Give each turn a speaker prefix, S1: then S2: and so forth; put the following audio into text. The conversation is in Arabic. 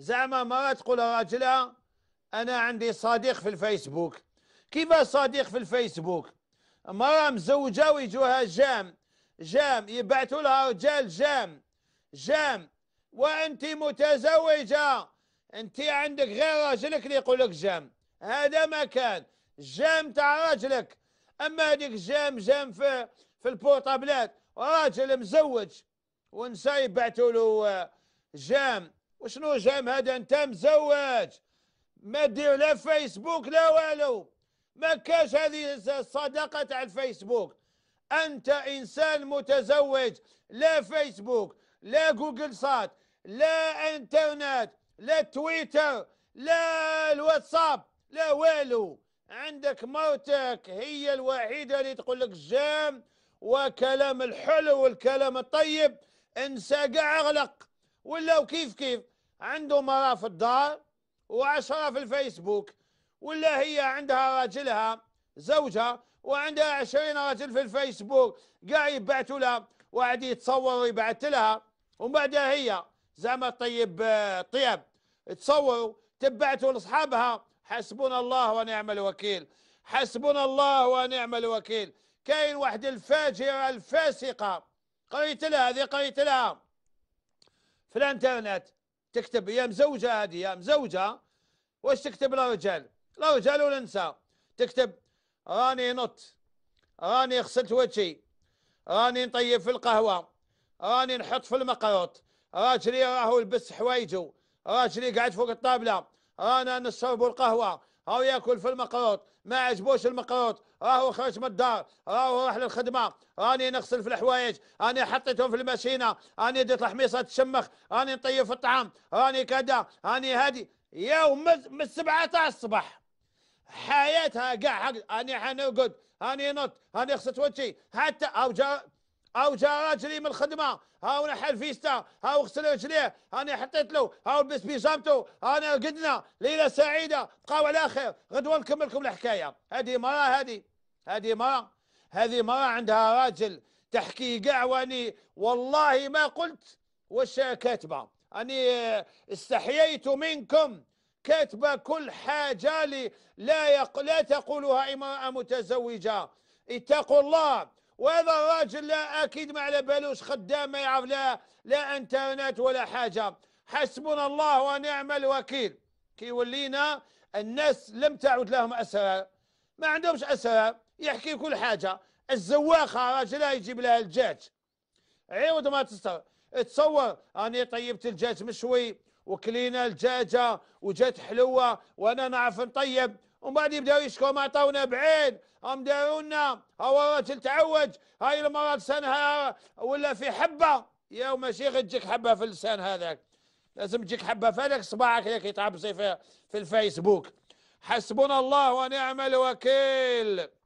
S1: زعما ما تقول راجلة أنا عندي صديق في الفيسبوك كيف صديق في الفيسبوك مرة مزوجة ويجوها جام جام يبعثوا لها رجال جام جام وأنت متزوجة أنت عندك غير راجلك اللي يقول لك جام هذا ما كان جام تاع راجلك أما هذيك جام جام في في البورتابلات راجل مزوج ونسى يبعثوا له آه، جام وشنو جام هذا انت مزوج ما دير لا فيسبوك لا والو ما كاش هذه الصداقه تاع الفيسبوك انت انسان متزوج لا فيسبوك لا جوجل سات لا انترنت لا تويتر لا الواتساب لا والو عندك مرتك هي الوحيده اللي تقول لك جام وكلام الحلو والكلام الطيب انسى قاع اغلق ولا وكيف كيف عنده مرأة في الدار وعشرة في الفيسبوك ولا هي عندها راجلها زوجها وعندها عشرين راجل في الفيسبوك قاع يبعثوا لها واحد يتصور ويبعث لها ومن بعدها هي زعما طيب طيب تصوروا تبعتوا لاصحابها حسبنا الله ونعم الوكيل حسبنا الله ونعم الوكيل كاين واحد الفاجره الفاسقه قريت لها هذه قريت لها في الانترنت تكتب يا مزوجه هذه يا مزوجه واش تكتب لا رجال لا رجال ولا نساء تكتب راني نط راني غسلت وجهي راني نطيب في القهوه راني نحط في المقروط راجلي راهو لبس حوايجو راجلي قاعد فوق الطابله رانا نشرب القهوه او ياكل في المقروط ما عجبوش المقروط راهو خرج من الدار راهو راح للخدمه راني نغسل في الحوايج راني حطيتهم في الماشينه راني ديت الحميصه تشمخ راني نطيب في الطعام راني كذا راني هادي يوم من السبعه تاع الصباح حياتها كاع راني حنرقد هاني نط هاني خسرت وجهي حتى او جا هاو جا راجلي من الخدمه هاو نحى الفيستا هاو غسل رجليه هاني حطيت له هاو لبس بيجامتو هاني رقدنا ليله سعيده بقاو على خير غدوه نكملكم الحكايه هذه مراه هذه هذه مراه هذه مراه عندها راجل تحكي كاع واني والله ما قلت واش كاتبه اني استحييت منكم كاتبه كل حاجه لي لا يق... لا تقولها امراه متزوجه اتقوا الله وهذا الراجل لا اكيد ما على بالوش خدام ما يعرف لا لا انترنت ولا حاجه حسبنا الله ونعم الوكيل كي ولينا الناس لم تعد لهم اسرار ما عندهمش اسرار يحكي كل حاجه الزواخه راجلها يجيب لها الدجاج عوض ما تستر تصور راني طيبت الدجاج مشوي وكلينا الدجاجه وجات حلوه وانا نعرف نطيب ومن بعد يبداو يشكوا ما عطاونا بعين هم داروا لنا تعوج هاي المراه لسانها ولا في حبه يا ماشي غير تجيك حبه في اللسان هذاك لازم تجيك حبه في هذاك صباعك اللي كيتعبصي في الفيسبوك حسبنا الله ونعم الوكيل